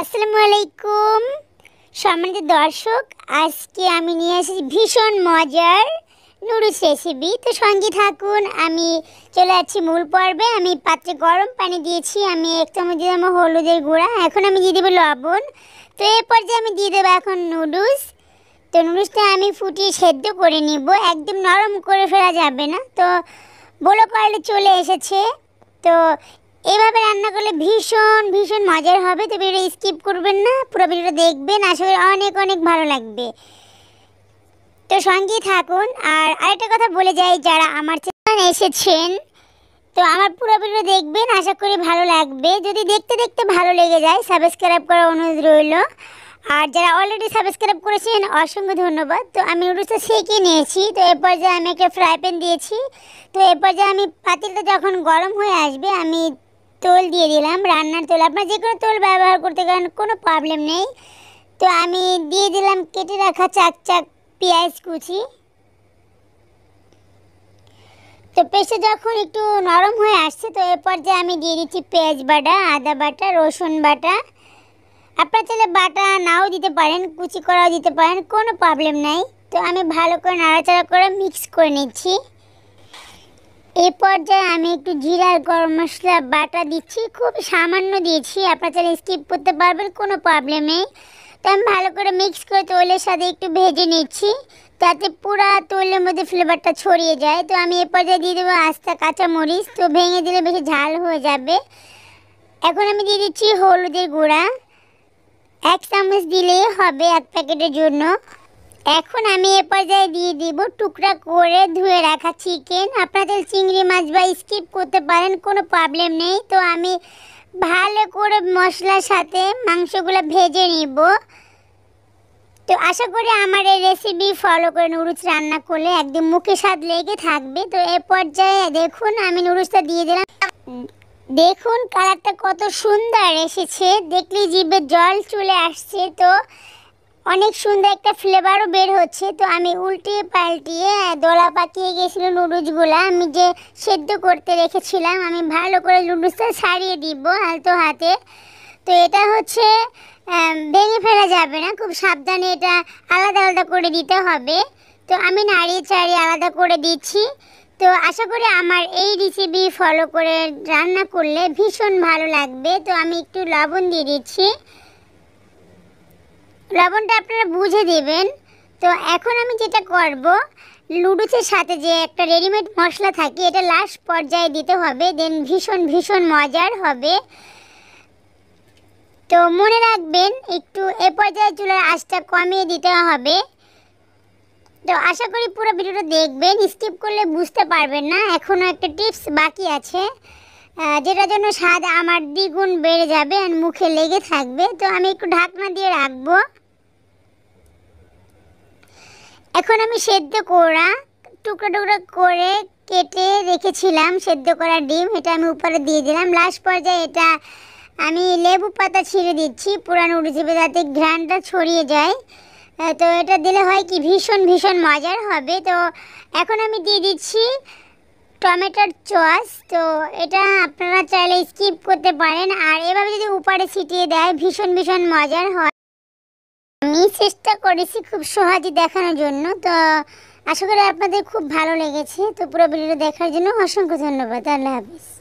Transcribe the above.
আসসালামু আলাইকুম সম্মানিত দর্শক আজকে আমি নিয়ে এসেছি ভীষণ মজার নুডলস রেসিপি তো সঙ্গে থাকুন আমি চলে যাচ্ছি মূল পর্বে আমি পাত্রে গরম পানি দিয়েছি আমি এক চামচ দিয়ে দেবো হলুদের গুঁড়া এখন আমি দিয়ে দেবো লবণ তো এরপর যে আমি দিয়ে দেবো এখন নুডলস তো নুডলসটা আমি ফুটিয়ে সেদ্ধ করে নিব একদম নরম করে ফেলা যাবে না তো বলো পারলে চলে এসেছে তো এভাবে রান্না করলে ভীষণ ভীষণ মজার হবে তো ভিডিওটা স্কিপ করবেন না পুরো ভিডিওটা দেখবেন আশা করি অনেক অনেক ভালো লাগবে তো সঙ্গে থাকুন আর আরেকটা কথা বলে যাই যারা আমার চ্যানেল এসেছেন তো আমার পুরো ভিডিও দেখবেন আশা করি ভালো লাগবে যদি দেখতে দেখতে ভালো লেগে যায় সাবস্ক্রাইব করার অনুরোধ রইল আর যারা অলরেডি সাবস্ক্রাইব করেছেন অসংখ্য ধন্যবাদ তো আমি নুডলসটা সেঁকে নিয়েছি তো এরপর যে আমি একটা ফ্রাই প্যান দিয়েছি তো এরপর যে আমি পাতিলটা যখন গরম হয়ে আসবে আমি তোল দিয়ে দিলাম রান্নার তোল আপনার যে কোনো তোল ব্যবহার করতে পারেন কোনো প্রবলেম নেই তো আমি দিয়ে দিলাম কেটে রাখা চাক চাক পেঁয়াজ কুচি তো পেশে যখন একটু নরম হয়ে আসছে তো এরপর যে আমি দিয়ে দিচ্ছি পেঁয়াজ বাটা আদা বাটা রসুন বাটা আপনার চাইলে বাটা নাও দিতে পারেন কুচি করাও দিতে পারেন কোনো প্রবলেম নাই তো আমি ভালো করে নাড়াচাড়া করে মিক্স করে নিচ্ছি এই পর্যায়ে আমি একটু জিরা গরম মশলা বাটা দিচ্ছি খুব সামান্য দিয়েছি আপনারা চাইলে স্কিপ করতে পারবেন কোনো প্রবলেম নেই তো আমি ভালো করে মিক্স করে তৈলের সাথে একটু ভেজে নিচ্ছি যাতে পুরো তৈলের মধ্যে ফ্লেভারটা ছড়িয়ে যায় তো আমি এ পর্যায়ে দিয়ে দেবো আস্তা কাঁচামরিচ তো ভেঙে দিলে বেশি ঝাল হয়ে যাবে এখন আমি দিয়ে দিচ্ছি হলুদের গুঁড়া এক চামচ দিলেই হবে এক প্যাকেটের জন্য এখন আমি এ পর্যায়ে দিয়ে দিব টুকরা করে ধুয়ে রাখা চিকেন আপনাদের চিংড়ি মাছ বা স্কিপ করতে পারেন কোনো প্রবলেম নেই তো আমি ভালো করে মশলার সাথে মাংসগুলো ভেজে নিব তো আশা করি আমার এই রেসিপি ফলো করে নুরুচ রান্না করলে একদম মুখে স্বাদ লেগে থাকবে তো এ পর্যায়ে দেখুন আমি নুরুচটা দিয়ে দিলাম দেখুন কালারটা কত সুন্দর এসেছে দেখলেই জিভে জল চলে আসছে তো অনেক সুন্দর একটা ফ্লেভারও বের হচ্ছে তো আমি উল্টিয়ে পাল্টিয়ে দোলা পাকিয়ে গেছিল নুডলসগুলো আমি যে সেদ্ধ করতে রেখেছিলাম আমি ভালো করে নুডলসটা ছাড়িয়ে দিব আলতো হাতে তো এটা হচ্ছে ভেঙে ফেলা যাবে না খুব সাবধানে এটা আলাদা আলাদা করে দিতে হবে তো আমি নাড়িয়ে চাড়িয়ে আলাদা করে দিচ্ছি তো আশা করি আমার এই রেসিপি ফলো করে রান্না করলে ভীষণ ভালো লাগবে তো আমি একটু লবণ দিয়ে দিচ্ছি লবণটা আপনারা বুঝে দেবেন তো এখন আমি যেটা করব লুডুসের সাথে যে একটা রেডিমেড মশলা থাকে এটা লাস্ট পর্যায়ে দিতে হবে দেন ভীষণ ভীষণ মজার হবে তো মনে রাখবেন একটু এ পর্যায়ে চুলার আঁচটা কমিয়ে দিতে হবে তো আশা করি পুরো ভিডিওটা দেখবেন স্কিপ করলে বুঝতে পারবেন না এখনও একটা টিপস বাকি আছে যেটার জন্য স্বাদ আমার দ্বিগুণ বেড়ে যাবে আর মুখে লেগে থাকবে তো আমি একটু ঢাকনা দিয়ে রাখবো এখন আমি সেদ্ধ করা টুকরো টুকরো করে কেটে রেখেছিলাম সেদ্ধ করা ডিম এটা আমি উপরে দিয়ে দিলাম লাস্ট পর্যায়ে এটা আমি লেবু পাতা ছিঁড়ে দিচ্ছি পুরানো উড়িচিপে যাতে ঘ্রানটা ছড়িয়ে যায় তো এটা দিলে হয় কি ভীষণ ভীষণ মজার হবে তো এখন আমি দিয়ে দিচ্ছি টমেটোর চস তো এটা আপনারা চাইলে স্কিপ করতে পারেন আর এভাবে যদি উপারে ছিটিয়ে দেয় ভীষণ ভীষণ মজার হয় আমি চেষ্টা করেছি খুব সহজে দেখানোর জন্য তো আশা করি আপনাদের খুব ভালো লেগেছে তো পুরো ভিডিও দেখার জন্য অসংখ্য ধন্যবাদ আল্লাহ হাফিজ